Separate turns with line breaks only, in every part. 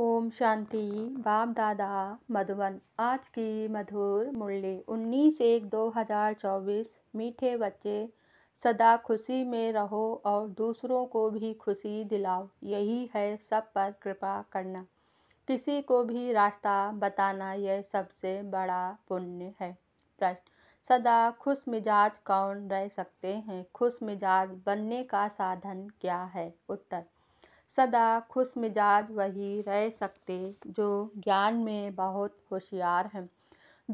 ओम शांति बाप दादा मधुबन आज की मधुर मुरली उन्नीस एक दो हजार चौबीस मीठे बच्चे सदा खुशी में रहो और दूसरों को भी खुशी दिलाओ यही है सब पर कृपा करना किसी को भी रास्ता बताना यह सबसे बड़ा पुण्य है प्रश्न सदा खुश मिजाज कौन रह सकते हैं खुश मिजाज बनने का साधन क्या है उत्तर सदा खुश मिजाज वही रह सकते जो ज्ञान में बहुत होशियार हैं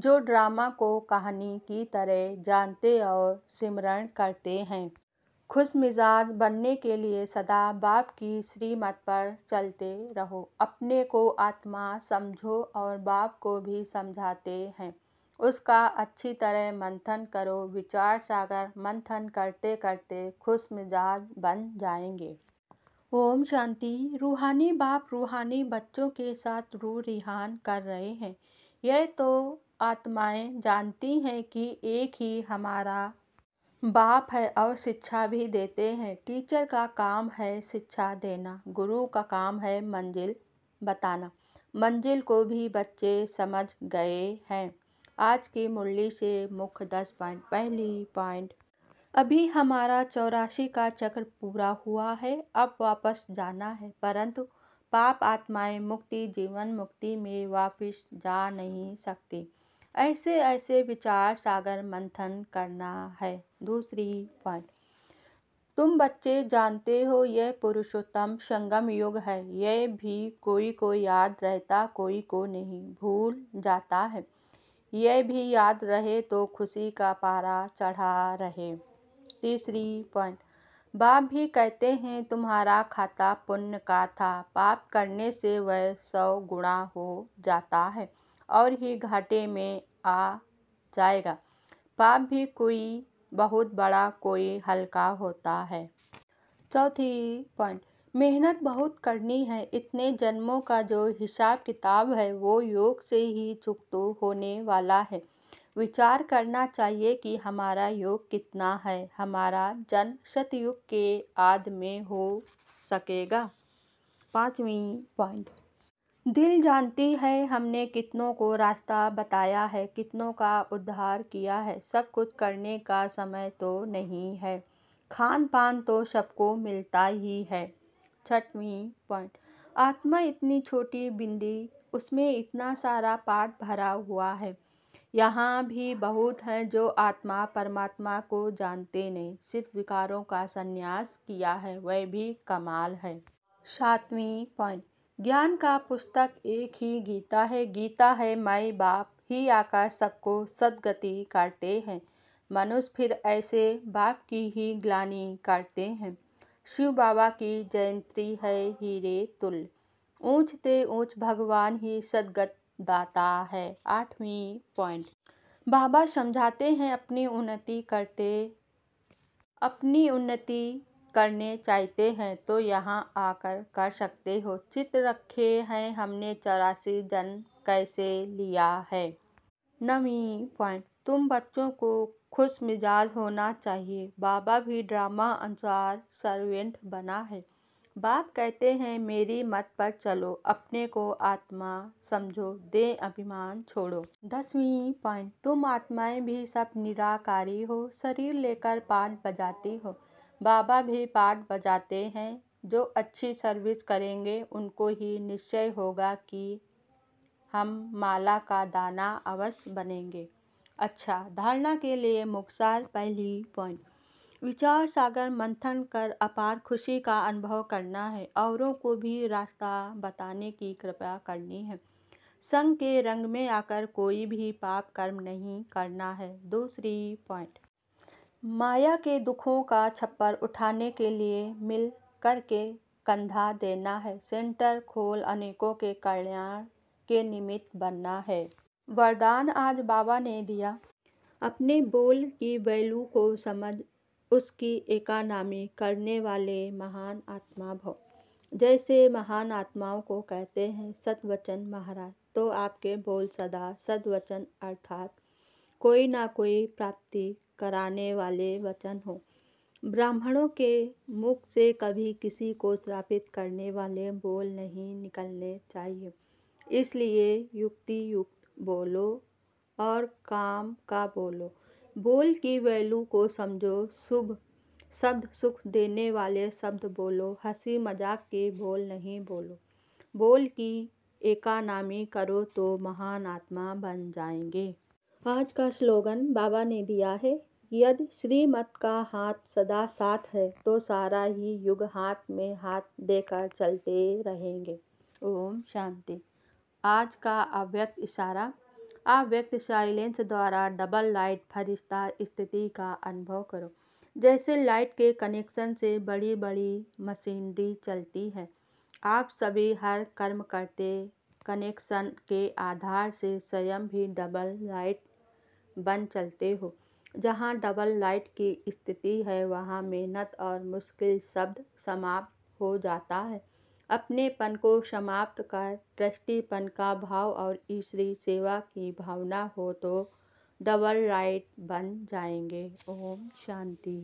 जो ड्रामा को कहानी की तरह जानते और सिमरण करते हैं खुश मिजाज बनने के लिए सदा बाप की श्रीमत पर चलते रहो अपने को आत्मा समझो और बाप को भी समझाते हैं उसका अच्छी तरह मंथन करो विचार सागर मंथन करते करते खुश मिजाज बन जाएंगे ओम शांति रूहानी बाप रूहानी बच्चों के साथ रू रिहान कर रहे हैं यह तो आत्माएं जानती हैं कि एक ही हमारा बाप है और शिक्षा भी देते हैं टीचर का काम है शिक्षा देना गुरु का काम है मंजिल बताना मंजिल को भी बच्चे समझ गए हैं आज की मुरली से मुख्य दस पॉइंट पहली पॉइंट अभी हमारा चौरासी का चक्र पूरा हुआ है अब वापस जाना है परंतु पाप आत्माएं मुक्ति जीवन मुक्ति में वापस जा नहीं सकती ऐसे ऐसे विचार सागर मंथन करना है दूसरी पॉइंट तुम बच्चे जानते हो यह पुरुषोत्तम संगम युग है यह भी कोई को याद रहता कोई को नहीं भूल जाता है यह भी याद रहे तो खुशी का पारा चढ़ा रहे तीसरी पॉइंट बाप भी कहते हैं तुम्हारा खाता पुण्य का था पाप करने से वह सौ गुणा हो जाता है और ही घाटे में आ जाएगा पाप भी कोई बहुत बड़ा कोई हल्का होता है चौथी पॉइंट मेहनत बहुत करनी है इतने जन्मों का जो हिसाब किताब है वो योग से ही चुकतो होने वाला है विचार करना चाहिए कि हमारा योग कितना है हमारा जन्म शतयुग के आद में हो सकेगा पांचवी पॉइंट दिल जानती है हमने कितनों को रास्ता बताया है कितनों का उद्धार किया है सब कुछ करने का समय तो नहीं है खान पान तो सबको मिलता ही है छठवीं पॉइंट आत्मा इतनी छोटी बिंदी उसमें इतना सारा पाठ भरा हुआ है यहाँ भी बहुत हैं जो आत्मा परमात्मा को जानते नहीं सिर्फ विकारों का संन्यास किया है वह भी कमाल है सातवीं पॉइंट ज्ञान का पुस्तक एक ही गीता है गीता है माई बाप ही आकर सबको सदगति काटते हैं मनुष्य फिर ऐसे बाप की ही ग्लानी काटते हैं शिव बाबा की जयंती है हीरे तुल ऊंचते ऊंच भगवान ही सदगत दाता है आठवीं पॉइंट बाबा समझाते हैं अपनी उन्नति करते अपनी उन्नति करने चाहते हैं तो यहाँ आकर कर सकते हो चित्र रखे हैं हमने चौरासी जन्म कैसे लिया है नवी पॉइंट तुम बच्चों को खुश मिजाज होना चाहिए बाबा भी ड्रामा अनुसार सर्वेंट बना है बात कहते हैं मेरी मत पर चलो अपने को आत्मा समझो दे अभिमान छोड़ो दसवीं पॉइंट तुम आत्माएं भी सब निराकारी हो शरीर लेकर पाठ बजाती हो बाबा भी पाठ बजाते हैं जो अच्छी सर्विस करेंगे उनको ही निश्चय होगा कि हम माला का दाना अवश्य बनेंगे अच्छा धारणा के लिए मुख्तार पहली पॉइंट विचार सागर मंथन कर अपार खुशी का अनुभव करना है औरों को भी रास्ता बताने की कृपा करनी है संग के रंग में आकर कोई भी पाप कर्म नहीं करना है दूसरी पॉइंट माया के दुखों का छप्पर उठाने के लिए मिल करके कंधा देना है सेंटर खोल अनेकों के कल्याण के निमित्त बनना है वरदान आज बाबा ने दिया अपने बोल की वैल्यू को समझ उसकी एकानामी करने वाले महान आत्मा भव जैसे महान आत्माओं को कहते हैं सदवचन महाराज तो आपके बोल सदा सदवचन अर्थात कोई ना कोई प्राप्ति कराने वाले वचन हो ब्राह्मणों के मुख से कभी किसी को श्रापित करने वाले बोल नहीं निकलने चाहिए इसलिए युक्ति युक्त बोलो और काम का बोलो बोल की वैल्यू को समझो शुभ शब्द सुख देने वाले शब्द बोलो हंसी मजाक के बोल नहीं बोलो बोल की एकानामी करो तो महान आत्मा बन जाएंगे आज का स्लोगन बाबा ने दिया है यदि श्रीमत का हाथ सदा साथ है तो सारा ही युग हाथ में हाथ देकर चलते रहेंगे ओम शांति आज का अव्यक्त इशारा अव्यक्त साइलेंस द्वारा डबल लाइट फरिश्ता स्थिति का अनुभव करो जैसे लाइट के कनेक्शन से बड़ी बड़ी मशीनरी चलती है आप सभी हर कर्म करते कनेक्शन के आधार से स्वयं भी डबल लाइट बन चलते हो जहाँ डबल लाइट की स्थिति है वहाँ मेहनत और मुश्किल शब्द समाप्त हो जाता है अपनेपन को समाप्त कर ट्रस्टीपन का भाव और ईश्वरी सेवा की भावना हो तो डबल राइट बन जाएंगे ओम शांति